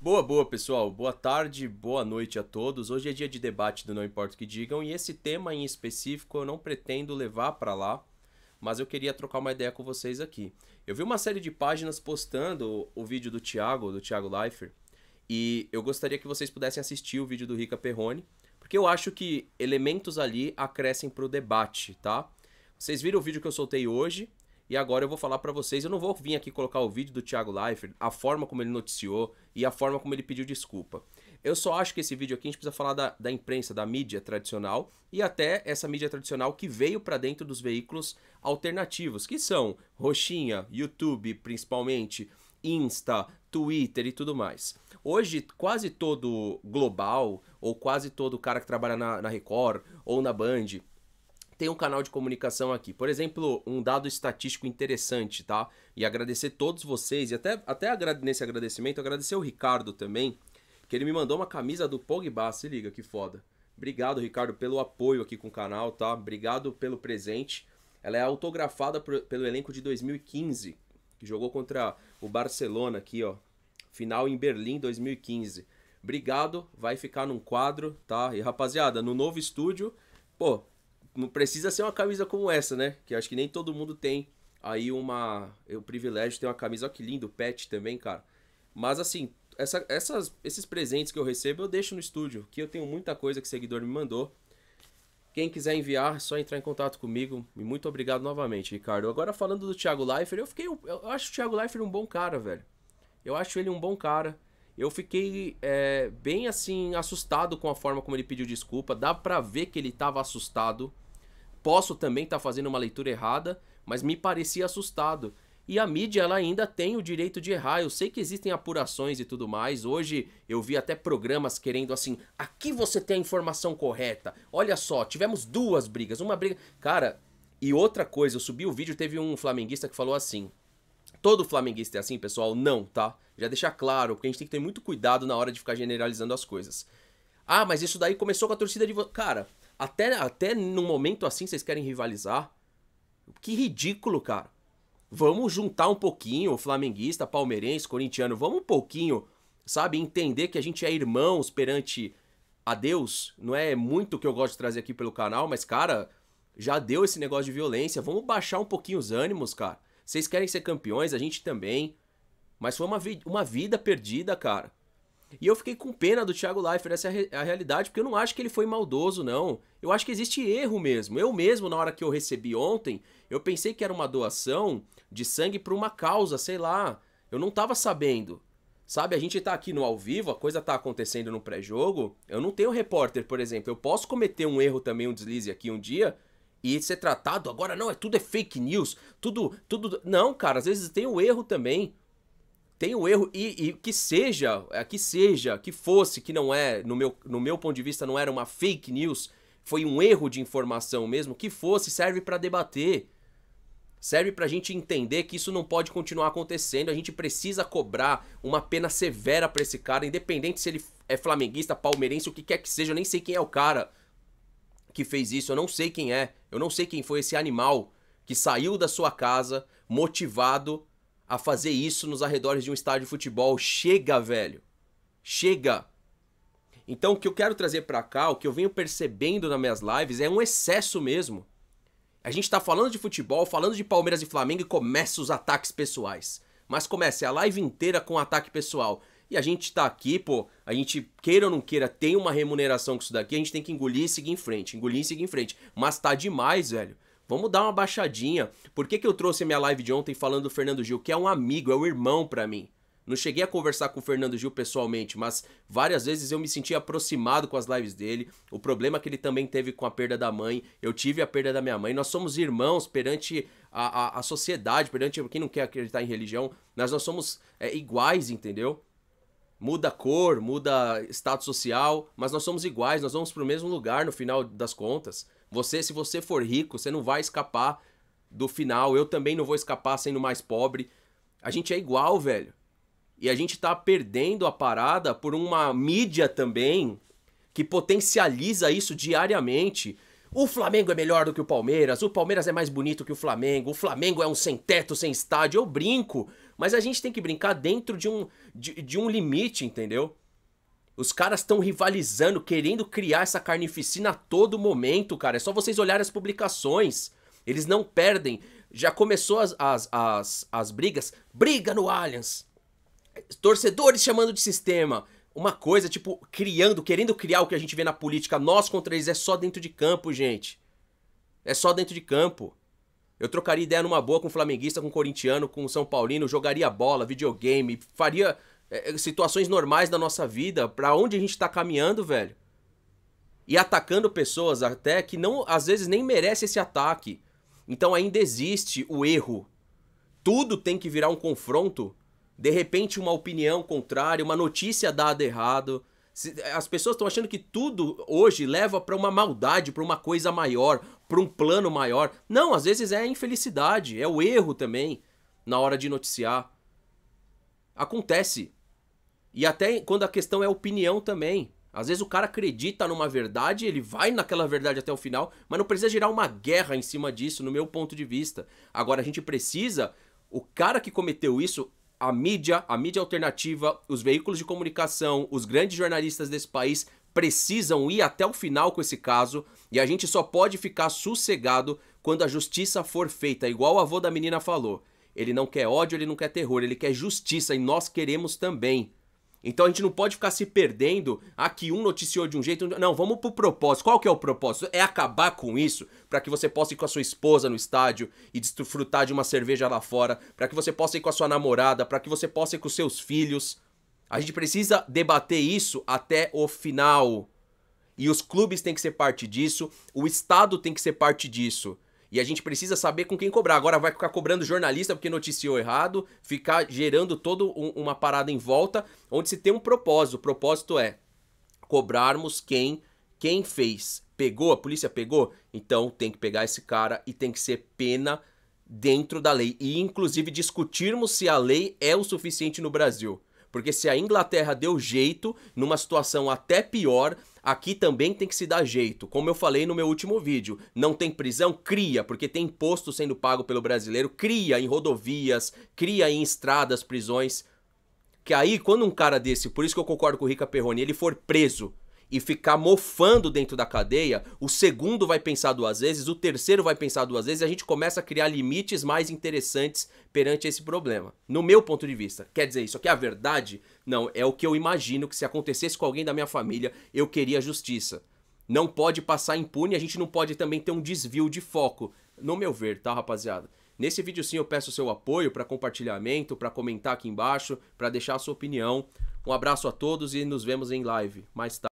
Boa, boa, pessoal. Boa tarde, boa noite a todos. Hoje é dia de debate do Não Importa o que Digam e esse tema em específico eu não pretendo levar para lá, mas eu queria trocar uma ideia com vocês aqui. Eu vi uma série de páginas postando o, vídeo do Thiago, do Thiago Leifert, e eu gostaria que vocês pudessem assistir o vídeo do Rica Perrone, porque eu acho que elementos ali acrescem para o debate, tá? Vocês viram o vídeo que eu soltei hoje, e agora eu vou falar para vocês, eu não vou vir aqui colocar o vídeo do Thiago Leifert, a forma como ele noticiou e a forma como ele pediu desculpa. Eu só acho que esse vídeo aqui a gente precisa falar da, da imprensa, da mídia tradicional e até essa mídia tradicional que veio para dentro dos veículos alternativos, que são Roxinha, YouTube principalmente, Insta, Twitter e tudo mais. Hoje, quase todo global, ou quase todo cara que trabalha na, na Record ou na Band, tem um canal de comunicação aqui. Por exemplo, um dado estatístico interessante, tá? E agradecer todos vocês, e até, até nesse agradecimento, agradecer o Ricardo também, que ele me mandou uma camisa do Pogba, se liga que foda. Obrigado, Ricardo, pelo apoio aqui com o canal, tá? Obrigado pelo presente. Ela é autografada por, pelo elenco de 2015, que jogou contra o Barcelona aqui, ó. Final em Berlim 2015. Obrigado, vai ficar num quadro, tá? E rapaziada, no novo estúdio, pô, não precisa ser uma camisa como essa, né? Que acho que nem todo mundo tem aí uma. É o privilégio de ter uma camisa. Olha que lindo, pet também, cara. Mas assim, essa, essas, esses presentes que eu recebo eu deixo no estúdio, que eu tenho muita coisa que o seguidor me mandou. Quem quiser enviar, é só entrar em contato comigo. E muito obrigado novamente, Ricardo. Agora falando do Thiago Leifert, eu fiquei. Eu acho o Thiago Leifert um bom cara, velho. Eu acho ele um bom cara. Eu fiquei é, bem assim, assustado com a forma como ele pediu desculpa. Dá pra ver que ele tava assustado. Posso também estar tá fazendo uma leitura errada, mas me parecia assustado. E a mídia ela ainda tem o direito de errar. Eu sei que existem apurações e tudo mais. Hoje eu vi até programas querendo assim: aqui você tem a informação correta. Olha só, tivemos duas brigas, uma briga. Cara, e outra coisa, eu subi o vídeo, teve um flamenguista que falou assim: todo flamenguista é assim, pessoal? Não, tá? Já deixar claro, porque a gente tem que ter muito cuidado na hora de ficar generalizando as coisas. Ah, mas isso daí começou com a torcida de. Cara, até, até num momento assim vocês querem rivalizar? Que ridículo, cara. Vamos juntar um pouquinho, flamenguista, palmeirense, corintiano, vamos um pouquinho, sabe, entender que a gente é irmãos perante a Deus. Não é muito o que eu gosto de trazer aqui pelo canal, mas, cara, já deu esse negócio de violência. Vamos baixar um pouquinho os ânimos, cara. Vocês querem ser campeões, a gente também. Mas foi uma, vi uma vida perdida, cara. E eu fiquei com pena do Thiago Leifert, essa é a, realidade, porque eu não acho que ele foi maldoso, não. Eu acho que existe erro mesmo. Eu mesmo, na hora que eu recebi ontem, eu pensei que era uma doação de sangue para uma causa, sei lá. Eu não tava sabendo. Sabe, a gente tá aqui no ao vivo, a coisa tá acontecendo no pré-jogo. Eu não tenho repórter, por exemplo. Eu posso cometer um erro também, um deslize aqui um dia, e ser tratado agora não é tudo é fake news, tudo tudo não, cara, às vezes tem um erro também tem o um erro e, e, que seja, é, que seja, que fosse, que não é, no meu, no meu ponto de vista não era uma fake news, foi um erro de informação mesmo, que fosse, serve para debater. Serve para a gente entender que isso não pode continuar acontecendo. A gente precisa cobrar uma pena severa para esse cara, independente se ele é flamenguista, palmeirense, o que quer que seja. Eu nem sei quem é o cara que fez isso. Eu não sei quem é. Eu não sei quem foi esse animal que saiu da sua casa motivado a fazer isso nos arredores de um estádio de futebol. Chega, velho. Chega. Então, o que eu quero trazer para cá, o que eu venho percebendo nas minhas lives é um excesso mesmo. A gente tá falando de futebol, falando de Palmeiras e Flamengo e começa os ataques pessoais. Mas começa é a live inteira com ataque pessoal. E a gente tá aqui, pô, a gente, queira ou não queira, tem uma remuneração com isso daqui, a gente tem que engolir e seguir em frente, engolir e seguir em frente. Mas tá demais, velho. Vamos dar uma baixadinha. Por que, que eu trouxe a minha live de ontem falando do Fernando Gil, que é um amigo, é um irmão para mim? Não cheguei a conversar com o Fernando Gil pessoalmente, mas várias vezes eu me senti aproximado com as lives dele. O problema é que ele também teve com a perda da mãe, eu tive a perda da minha mãe. Nós somos irmãos perante a, a, a sociedade, perante quem não quer acreditar em religião. Nós, nós somos é, iguais, entendeu? Muda cor, muda status social, mas nós somos iguais, nós vamos pro mesmo lugar no final das contas. Você, se você for rico, você não vai escapar do final. Eu também não vou escapar sendo mais pobre. A gente é igual, velho. E a gente tá perdendo a parada por uma mídia também que potencializa isso diariamente. O Flamengo é melhor do que o Palmeiras, o Palmeiras é mais bonito que o Flamengo, o Flamengo é um sem teto, sem estádio. Eu brinco, mas a gente tem que brincar dentro de um, de, de um limite, entendeu? Os caras estão rivalizando, querendo criar essa carnificina a todo momento, cara. É só vocês olharem as publicações. Eles não perdem. Já começou as, as, as, as brigas. Briga no Allianz. Torcedores chamando de sistema. Uma coisa, tipo, criando, querendo criar o que a gente vê na política. Nós contra eles é só dentro de campo, gente. É só dentro de campo. Eu trocaria ideia numa boa com flamenguista, com corintiano, com o São Paulino, jogaria bola, videogame, faria é, é, situações normais da nossa vida, para onde a gente tá caminhando, velho. E atacando pessoas até que não, às vezes nem merece esse ataque. Então ainda existe o erro. Tudo tem que virar um confronto. De repente uma opinião contrária, uma notícia dada errado. As pessoas estão achando que tudo hoje leva para uma maldade, para uma coisa maior, para um plano maior. Não, às vezes é a infelicidade, é o erro também na hora de noticiar. Acontece. E até quando a questão é opinião também. Às vezes o cara acredita numa verdade, ele vai naquela verdade até o final, mas não precisa gerar uma guerra em cima disso, no meu ponto de vista. Agora a gente precisa, o cara que cometeu isso, a mídia, a mídia alternativa, os veículos de comunicação, os grandes jornalistas desse país precisam ir até o final com esse caso e a gente só pode ficar sossegado quando a justiça for feita, igual o avô da menina falou. Ele não quer ódio, ele não quer terror, ele quer justiça e nós queremos também. Então a gente não pode ficar se perdendo aqui um noticiou de um jeito, não, vamos pro propósito. Qual que é o propósito? É acabar com isso para que você possa ir com a sua esposa no estádio e desfrutar de uma cerveja lá fora, para que você possa ir com a sua namorada, para que você possa ir com seus filhos. A gente precisa debater isso até o final. E os clubes têm que ser parte disso, o estado tem que ser parte disso. E a gente precisa saber com quem cobrar. Agora vai ficar cobrando jornalista porque noticiou errado, ficar gerando toda um, uma parada em volta, onde se tem um propósito. O propósito é cobrarmos quem quem fez. Pegou, a polícia pegou, então tem que pegar esse cara e tem que ser pena dentro da lei e inclusive discutirmos se a lei é o suficiente no Brasil. Porque se a Inglaterra deu jeito numa situação até pior, aqui também tem que se dar jeito. Como eu falei no meu último vídeo, não tem prisão, cria, porque tem imposto sendo pago pelo brasileiro, cria em rodovias, cria em estradas, prisões. Que aí, quando um cara desse, por isso que eu concordo com o Rica Perrone, ele for preso, e ficar mofando dentro da cadeia, o segundo vai pensar duas vezes, o terceiro vai pensar duas vezes e a gente começa a criar limites mais interessantes perante esse problema. No meu ponto de vista, quer dizer isso aqui é a verdade? Não, é o que eu imagino que se acontecesse com alguém da minha família, eu queria justiça. Não pode passar impune, a gente não pode também ter um desvio de foco. No meu ver, tá, rapaziada? Nesse vídeo sim eu peço seu apoio para compartilhamento, para comentar aqui embaixo, para deixar a sua opinião. Um abraço a todos e nos vemos em live mais tarde.